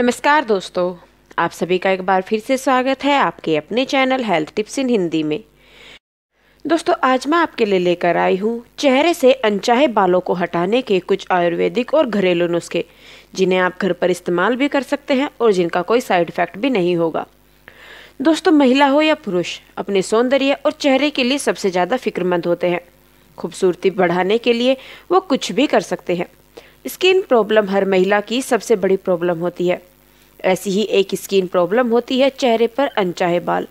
नमस्कार दोस्तों आप सभी का एक बार फिर से स्वागत है आपके अपने channel health tips in Hindi में दोस्तों आज मैं आपके लिए लेकर आई हूँ चेहरे से अनचाहे बालों को हटाने के कुछ आयुर्वेदिक और घरेलू नुस्खे जिन्हें आप घर पर इस्तेमाल भी कर सकते हैं और जिनका कोई साइड इफेक्ट भी नहीं होगा दोस्तों महिला हो या पुरुष अपने सौंदर्य और चेहरे के लिए सबसे ज़्यादा फिक्रमंद होते हैं खूबसूरती बढ़ाने के लिए वो कुछ भी कर सकते हैं स्किन प्रॉब्लम हर महिला की सबसे बड़ी प्रॉब्लम होती है ऐसी ही एक स्किन प्रॉब्लम होती है चेहरे पर अनचाहे बाल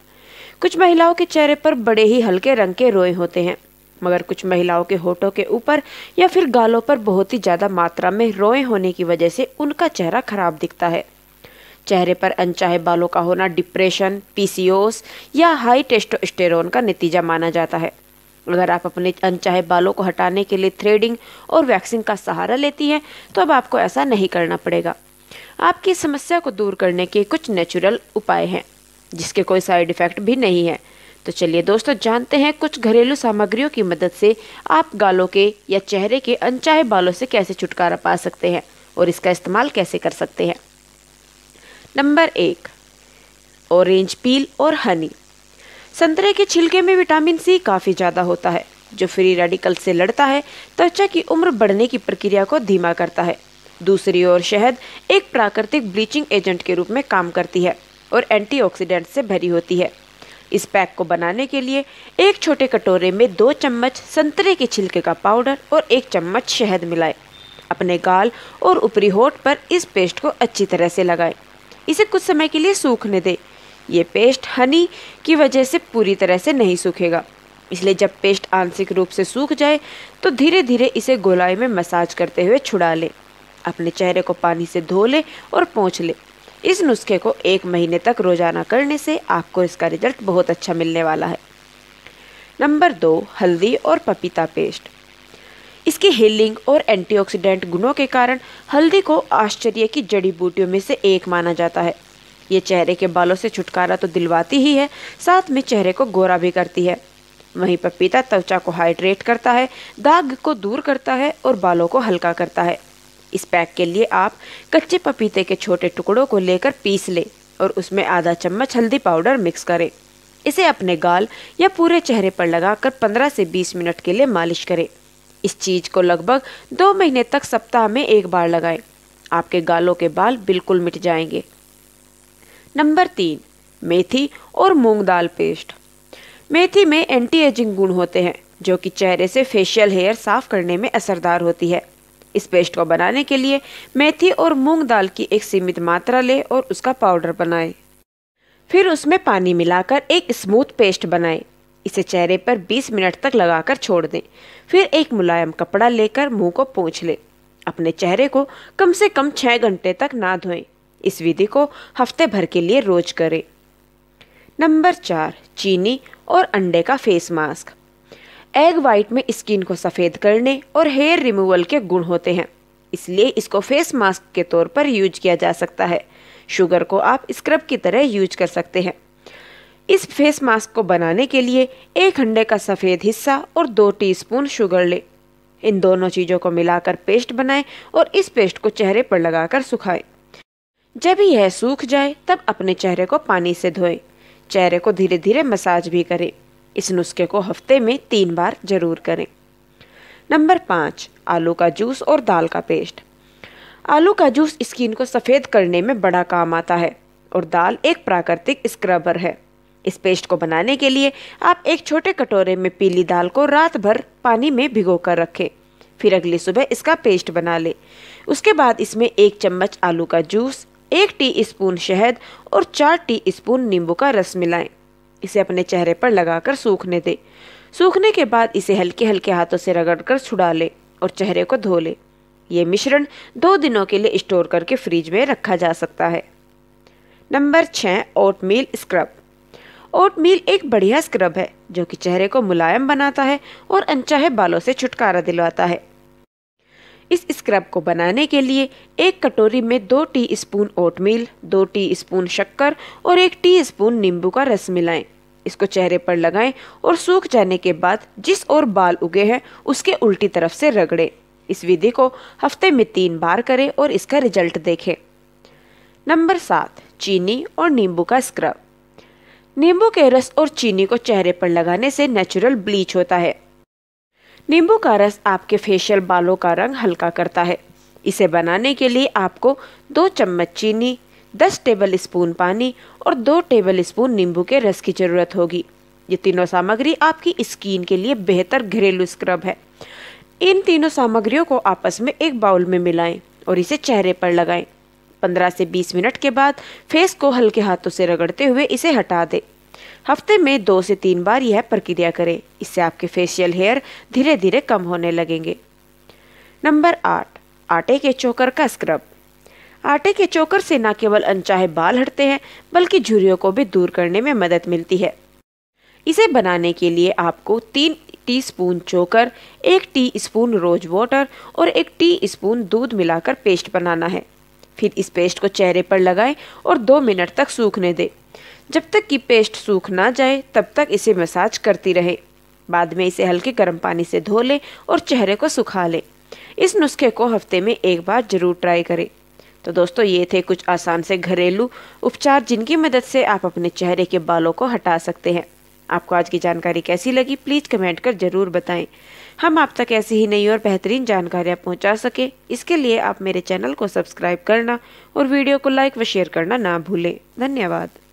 कुछ महिलाओं के चेहरे पर बड़े ही हल्के रंग के रोए होते हैं मगर कुछ महिलाओं के होठों के ऊपर या फिर गालों पर बहुत ही ज़्यादा मात्रा में रोए होने की वजह से उनका चेहरा खराब दिखता है चेहरे पर अनचाहे बालों का होना डिप्रेशन पीसीओस या हाई टेस्टोस्टेरोन का नतीजा माना जाता है अगर आप अपने अनचाहे बालों को हटाने के लिए थ्रेडिंग और वैक्सिंग का सहारा लेती हैं तो अब आपको ऐसा नहीं करना पड़ेगा आपकी समस्या को दूर करने के कुछ नेचुरल उपाय हैं जिसके कोई साइड इफ़ेक्ट भी नहीं है तो चलिए दोस्तों जानते हैं कुछ घरेलू सामग्रियों की मदद से आप गालों के या चेहरे के अनचाहे बालों से कैसे छुटकारा पा सकते हैं और इसका इस्तेमाल कैसे कर सकते हैं नंबर एक ऑरेंज पील और हनी संतरे के छिलके में विटामिन सी काफ़ी ज़्यादा होता है जो फ्री रेडिकल से लड़ता है त्वचा की उम्र बढ़ने की प्रक्रिया को धीमा करता है दूसरी ओर शहद एक प्राकृतिक ब्लीचिंग एजेंट के रूप में काम करती है और एंटीऑक्सीडेंट से भरी होती है इस पैक को बनाने के लिए एक छोटे कटोरे में दो चम्मच संतरे के छिलके का पाउडर और एक चम्मच शहद मिलाएं। अपने गाल और ऊपरी होठ पर इस पेस्ट को अच्छी तरह से लगाएं। इसे कुछ समय के लिए सूखने दें ये पेस्ट हनी की वजह से पूरी तरह से नहीं सूखेगा इसलिए जब पेस्ट आंशिक रूप से सूख जाए तो धीरे धीरे इसे गोलाई में मसाज करते हुए छुड़ा लें अपने चेहरे को पानी से धो लें और पोंछ लें इस नुस्खे को एक महीने तक रोजाना करने से आपको इसका रिजल्ट बहुत अच्छा मिलने वाला है नंबर दो हल्दी और पपीता पेस्ट इसकी हीलिंग और एंटीऑक्सीडेंट गुणों के कारण हल्दी को आश्चर्य की जड़ी बूटियों में से एक माना जाता है ये चेहरे के बालों से छुटकारा तो दिलवाती ही है साथ में चेहरे को गोरा भी करती है वहीं पपीता त्वचा को हाइड्रेट करता है दाग को दूर करता है और बालों को हल्का करता है इस पैक के लिए आप कच्चे पपीते के छोटे टुकड़ों को लेकर पीस लें और उसमें आधा चम्मच हल्दी पाउडर मिक्स करें इसे अपने गाल या पूरे चेहरे पर लगाकर 15 से 20 मिनट के लिए मालिश करें इस चीज को लगभग दो महीने तक सप्ताह में एक बार लगाएं आपके गालों के बाल बिल्कुल मिट जाएंगे नंबर तीन मेथी और मूंग दाल पेस्ट मेथी में एंटी एजिंग गुण होते हैं जो कि चेहरे से फेशियल हेयर साफ करने में असरदार होती है इस पेस्ट को बनाने के लिए मेथी और मूंग दाल की एक सीमित मात्रा ले और उसका पाउडर बनाए फिर उसमें पानी मिलाकर एक स्मूथ पेस्ट बनाए इसे चेहरे पर 20 मिनट तक लगाकर छोड़ दें फिर एक मुलायम कपड़ा लेकर मुंह को पोंछ लें अपने चेहरे को कम से कम 6 घंटे तक ना धोएं इस विधि को हफ्ते भर के लिए रोज करें नंबर चार चीनी और अंडे का फेस मास्क एग वाइट में स्किन को सफ़ेद करने और हेयर रिमूवल के गुण होते हैं इसलिए इसको फेस मास्क के तौर पर यूज किया जा सकता है शुगर को आप स्क्रब की तरह यूज कर सकते हैं इस फेस मास्क को बनाने के लिए एक अंडे का सफ़ेद हिस्सा और दो टीस्पून शुगर लें इन दोनों चीज़ों को मिलाकर पेस्ट बनाएं और इस पेस्ट को चेहरे पर लगाकर सुखाएं जब यह सूख जाए तब अपने चेहरे को पानी से धोए चेहरे को धीरे धीरे मसाज भी करें इस नुस्खे को हफ्ते में तीन बार जरूर करें नंबर पाँच आलू का जूस और दाल का पेस्ट आलू का जूस स्किन को सफ़ेद करने में बड़ा काम आता है और दाल एक प्राकृतिक स्क्रबर है इस पेस्ट को बनाने के लिए आप एक छोटे कटोरे में पीली दाल को रात भर पानी में भिगो कर रखें फिर अगली सुबह इसका पेस्ट बना लें उसके बाद इसमें एक चम्मच आलू का जूस एक टी स्पून शहद और चार टी स्पून नींबू का रस मिलाएं इसे अपने चेहरे पर लगाकर सूखने दें सूखने के बाद इसे हल्के हल्के हाथों से रगड़कर छुड़ा लें और चेहरे को धो लें ये मिश्रण दो दिनों के लिए स्टोर करके फ्रीज में रखा जा सकता है नंबर छः ओटमील स्क्रब ओटमील एक बढ़िया स्क्रब है जो कि चेहरे को मुलायम बनाता है और अनचाहे बालों से छुटकारा दिलवाता है इस स्क्रब को बनाने के लिए एक कटोरी में दो टी स्पून ओटमील दो टी स्पून शक्कर और एक टी स्पून नींबू का रस मिलाएं इसको चेहरे पर लगाएं और सूख जाने के बाद जिस ओर बाल उगे हैं उसके उल्टी तरफ से रगड़ें इस विधि को हफ्ते में तीन बार करें और इसका रिजल्ट देखें नंबर सात चीनी और नींबू का स्क्रब नींबू के रस और चीनी को चेहरे पर लगाने से नेचुरल ब्लीच होता है नींबू का रस आपके फेशियल बालों का रंग हल्का करता है इसे बनाने के लिए आपको दो चम्मच चीनी दस टेबल स्पून पानी और दो टेबल स्पून नींबू के रस की ज़रूरत होगी ये तीनों सामग्री आपकी स्किन के लिए बेहतर घरेलू स्क्रब है इन तीनों सामग्रियों को आपस में एक बाउल में मिलाएं और इसे चेहरे पर लगाएं 15 से 20 मिनट के बाद फेस को हल्के हाथों से रगड़ते हुए इसे हटा दें हफ्ते में दो से तीन बार यह प्रक्रिया करें इससे आपके फेशियल हेयर धीरे धीरे कम होने लगेंगे नंबर आठ आटे के चोकर का स्क्रब आटे के चोकर से न केवल अनचाहे बाल हटते हैं बल्कि झुरियों को भी दूर करने में मदद मिलती है इसे बनाने के लिए आपको तीन टी स्पून चोकर एक टी स्पून रोज वाटर और एक टी स्पून दूध मिलाकर पेस्ट बनाना है फिर इस पेस्ट को चेहरे पर लगाएं और दो मिनट तक सूखने दें जब तक कि पेस्ट सूख ना जाए तब तक इसे मसाज करती रहे बाद में इसे हल्के गर्म पानी से धो लें और चेहरे को सुखा लें इस नुस्खे को हफ्ते में एक बार ज़रूर ट्राई करें तो दोस्तों ये थे कुछ आसान से घरेलू उपचार जिनकी मदद से आप अपने चेहरे के बालों को हटा सकते हैं आपको आज की जानकारी कैसी लगी प्लीज़ कमेंट कर ज़रूर बताएं हम आप तक ऐसी ही नई और बेहतरीन जानकारियाँ पहुँचा सके इसके लिए आप मेरे चैनल को सब्सक्राइब करना और वीडियो को लाइक व शेयर करना ना भूलें धन्यवाद